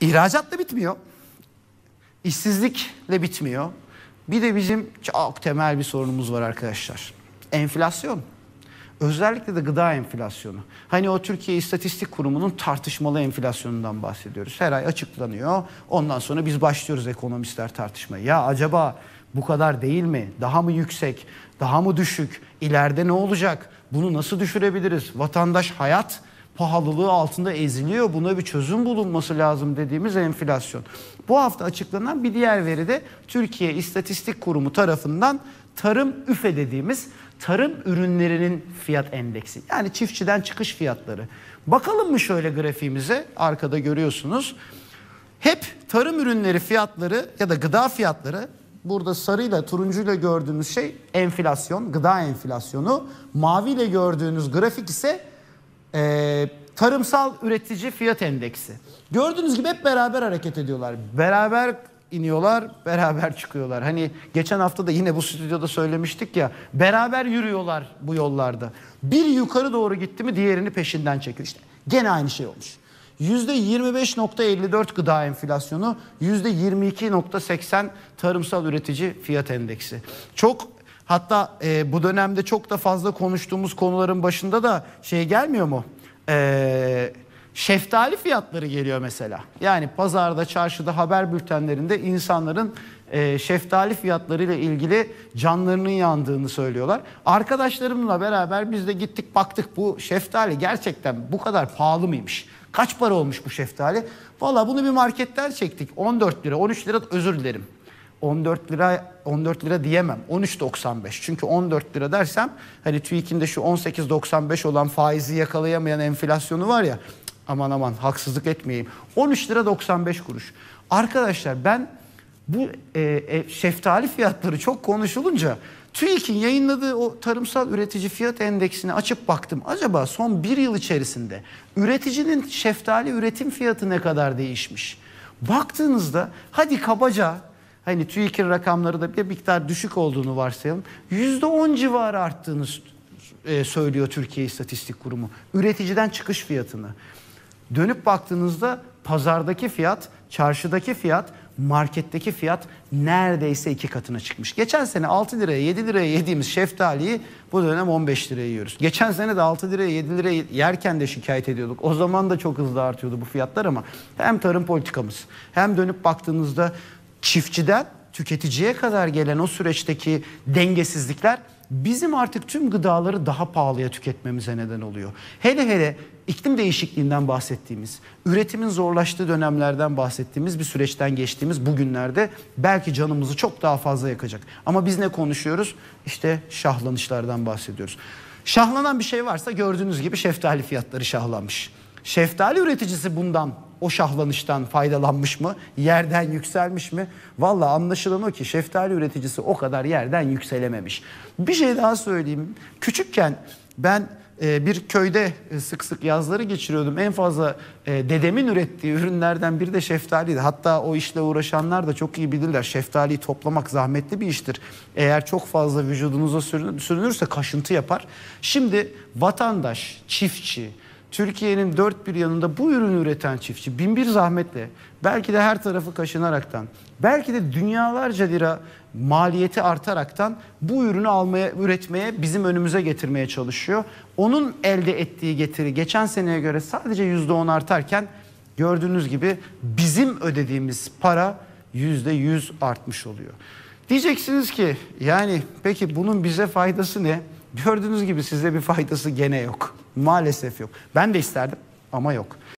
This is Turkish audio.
İhracatla bitmiyor. İşsizlikle bitmiyor. Bir de bizim çok temel bir sorunumuz var arkadaşlar. Enflasyon. Özellikle de gıda enflasyonu. Hani o Türkiye İstatistik Kurumu'nun tartışmalı enflasyonundan bahsediyoruz. Her ay açıklanıyor. Ondan sonra biz başlıyoruz ekonomistler tartışmaya. Ya acaba bu kadar değil mi? Daha mı yüksek? Daha mı düşük? İleride ne olacak? Bunu nasıl düşürebiliriz? Vatandaş hayat pahalılığı altında eziliyor. Buna bir çözüm bulunması lazım dediğimiz enflasyon. Bu hafta açıklanan bir diğer veri de Türkiye İstatistik Kurumu tarafından tarım üfe dediğimiz tarım ürünlerinin fiyat endeksi. Yani çiftçiden çıkış fiyatları. Bakalım mı şöyle grafiğimize? Arkada görüyorsunuz. Hep tarım ürünleri fiyatları ya da gıda fiyatları burada sarıyla turuncuyla gördüğünüz şey enflasyon, gıda enflasyonu. Maviyle gördüğünüz grafik ise e, tarımsal üretici fiyat endeksi. Gördüğünüz gibi hep beraber hareket ediyorlar. Beraber iniyorlar, beraber çıkıyorlar. Hani geçen hafta da yine bu stüdyoda söylemiştik ya, beraber yürüyorlar bu yollarda. Bir yukarı doğru gitti mi diğerini peşinden çekiyor. İşte gene aynı şey olmuş. %25.54 gıda enflasyonu, %22.80 tarımsal üretici fiyat endeksi. Çok Hatta e, bu dönemde çok da fazla konuştuğumuz konuların başında da şey gelmiyor mu? E, şeftali fiyatları geliyor mesela. Yani pazarda, çarşıda, haber bültenlerinde insanların e, şeftali fiyatlarıyla ilgili canlarının yandığını söylüyorlar. Arkadaşlarımla beraber biz de gittik baktık bu şeftali gerçekten bu kadar pahalı mıymış? Kaç para olmuş bu şeftali? Valla bunu bir marketten çektik. 14 lira, 13 lira özür dilerim. 14 lira 14 lira diyemem. 13.95. Çünkü 14 lira dersem hani TÜİK'in de şu 18.95 olan faizi yakalayamayan enflasyonu var ya. Aman aman haksızlık etmeyeyim. 13 lira 95 kuruş. Arkadaşlar ben bu e, e, şeftali fiyatları çok konuşulunca TÜİK'in yayınladığı o tarımsal üretici fiyat endeksini açıp baktım. Acaba son bir yıl içerisinde üreticinin şeftali üretim fiyatı ne kadar değişmiş? Baktığınızda hadi kabaca hani TÜİK'in rakamları da bir miktar düşük olduğunu varsayalım. Yüzde on civarı arttığını e, söylüyor Türkiye İstatistik Kurumu. Üreticiden çıkış fiyatını. Dönüp baktığınızda pazardaki fiyat, çarşıdaki fiyat, marketteki fiyat neredeyse iki katına çıkmış. Geçen sene 6 liraya 7 liraya yediğimiz şeftaliyi bu dönem 15 liraya yiyoruz. Geçen sene de 6 liraya 7 liraya yerken de şikayet ediyorduk. O zaman da çok hızlı artıyordu bu fiyatlar ama hem tarım politikamız hem dönüp baktığınızda çiftçiden tüketiciye kadar gelen o süreçteki dengesizlikler bizim artık tüm gıdaları daha pahalıya tüketmemize neden oluyor. Hele hele iklim değişikliğinden bahsettiğimiz, üretimin zorlaştığı dönemlerden bahsettiğimiz bir süreçten geçtiğimiz bugünlerde belki canımızı çok daha fazla yakacak. Ama biz ne konuşuyoruz? İşte şahlanışlardan bahsediyoruz. Şahlanan bir şey varsa gördüğünüz gibi şeftali fiyatları şahlanmış. Şeftali üreticisi bundan o şahlanıştan faydalanmış mı? Yerden yükselmiş mi? Valla anlaşılan o ki şeftali üreticisi o kadar yerden yükselememiş. Bir şey daha söyleyeyim. Küçükken ben e, bir köyde e, sık sık yazları geçiriyordum. En fazla e, dedemin ürettiği ürünlerden biri de şeftaliydi. Hatta o işle uğraşanlar da çok iyi bilirler. Şeftaliyi toplamak zahmetli bir iştir. Eğer çok fazla vücudunuza sürünürse kaşıntı yapar. Şimdi vatandaş, çiftçi, Türkiye'nin dört bir yanında bu ürünü üreten çiftçi bin bir zahmetle belki de her tarafı kaşınaraktan belki de dünyalarca lira maliyeti artaraktan bu ürünü almaya üretmeye bizim önümüze getirmeye çalışıyor. Onun elde ettiği getiri geçen seneye göre sadece yüzde on artarken gördüğünüz gibi bizim ödediğimiz para yüzde yüz artmış oluyor. Diyeceksiniz ki yani peki bunun bize faydası ne? Gördüğünüz gibi size bir faydası gene yok. Maalesef yok. Ben de isterdim ama yok.